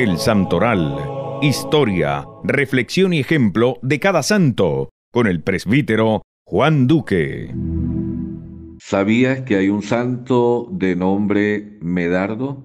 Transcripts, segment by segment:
El Santoral. Historia, reflexión y ejemplo de cada santo, con el presbítero Juan Duque. ¿Sabías que hay un santo de nombre Medardo?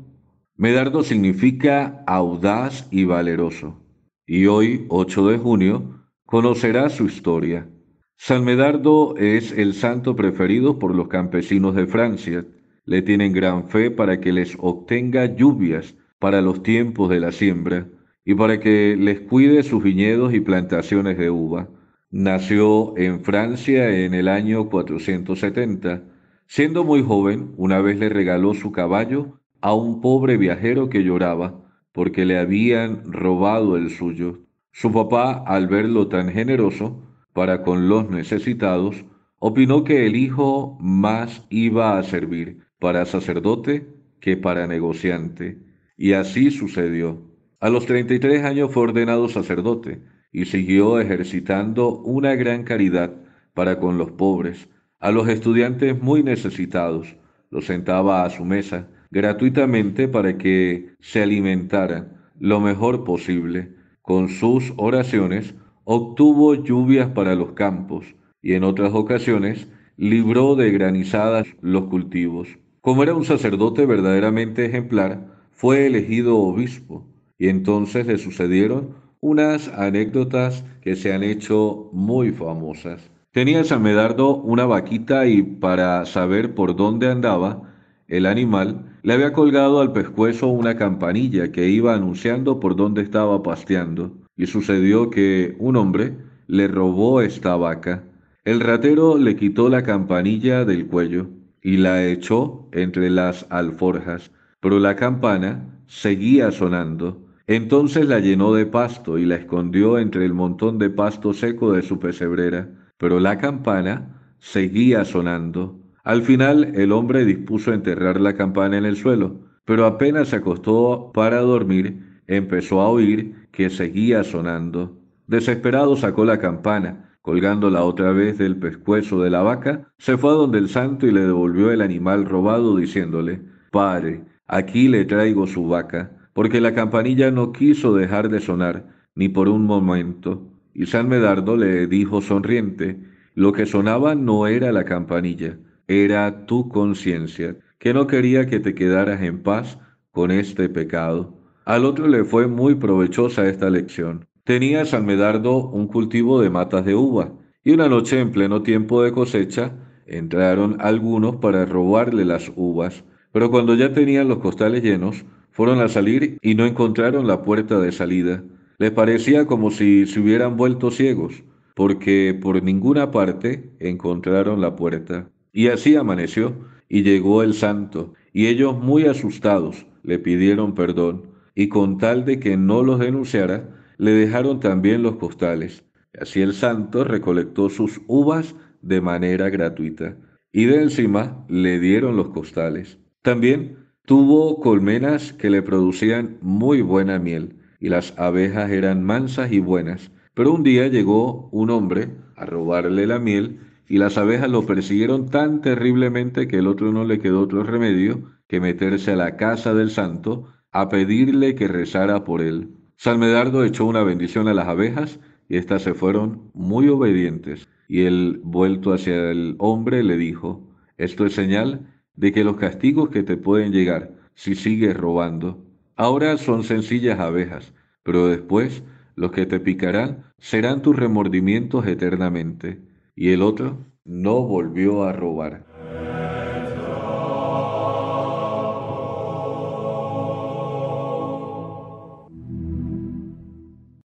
Medardo significa audaz y valeroso. Y hoy, 8 de junio, conocerás su historia. San Medardo es el santo preferido por los campesinos de Francia. Le tienen gran fe para que les obtenga lluvias para los tiempos de la siembra y para que les cuide sus viñedos y plantaciones de uva. Nació en Francia en el año 470. Siendo muy joven, una vez le regaló su caballo a un pobre viajero que lloraba porque le habían robado el suyo. Su papá, al verlo tan generoso para con los necesitados, opinó que el hijo más iba a servir para sacerdote que para negociante y así sucedió. A los 33 años fue ordenado sacerdote y siguió ejercitando una gran caridad para con los pobres, a los estudiantes muy necesitados. Los sentaba a su mesa gratuitamente para que se alimentaran lo mejor posible. Con sus oraciones obtuvo lluvias para los campos y en otras ocasiones libró de granizadas los cultivos. Como era un sacerdote verdaderamente ejemplar, fue elegido obispo y entonces le sucedieron unas anécdotas que se han hecho muy famosas. Tenía San Medardo una vaquita y para saber por dónde andaba el animal, le había colgado al pescuezo una campanilla que iba anunciando por dónde estaba pasteando. Y sucedió que un hombre le robó esta vaca. El ratero le quitó la campanilla del cuello y la echó entre las alforjas pero la campana seguía sonando. Entonces la llenó de pasto y la escondió entre el montón de pasto seco de su pesebrera. Pero la campana seguía sonando. Al final el hombre dispuso enterrar la campana en el suelo, pero apenas se acostó para dormir, empezó a oír que seguía sonando. Desesperado sacó la campana, colgándola otra vez del pescuezo de la vaca, se fue a donde el santo y le devolvió el animal robado, diciéndole, Padre, Aquí le traigo su vaca, porque la campanilla no quiso dejar de sonar, ni por un momento. Y San Medardo le dijo sonriente, lo que sonaba no era la campanilla, era tu conciencia, que no quería que te quedaras en paz con este pecado. Al otro le fue muy provechosa esta lección. Tenía San Medardo un cultivo de matas de uva, y una noche en pleno tiempo de cosecha entraron algunos para robarle las uvas, pero cuando ya tenían los costales llenos, fueron a salir y no encontraron la puerta de salida. Les parecía como si se hubieran vuelto ciegos, porque por ninguna parte encontraron la puerta. Y así amaneció, y llegó el santo, y ellos muy asustados le pidieron perdón, y con tal de que no los denunciara, le dejaron también los costales. Así el santo recolectó sus uvas de manera gratuita, y de encima le dieron los costales. También tuvo colmenas que le producían muy buena miel, y las abejas eran mansas y buenas. Pero un día llegó un hombre a robarle la miel, y las abejas lo persiguieron tan terriblemente que el otro no le quedó otro remedio que meterse a la casa del santo a pedirle que rezara por él. Medardo echó una bendición a las abejas y éstas se fueron muy obedientes. Y él, vuelto hacia el hombre, le dijo, esto es señal de que los castigos que te pueden llegar si sigues robando ahora son sencillas abejas, pero después los que te picarán serán tus remordimientos eternamente. Y el otro no volvió a robar.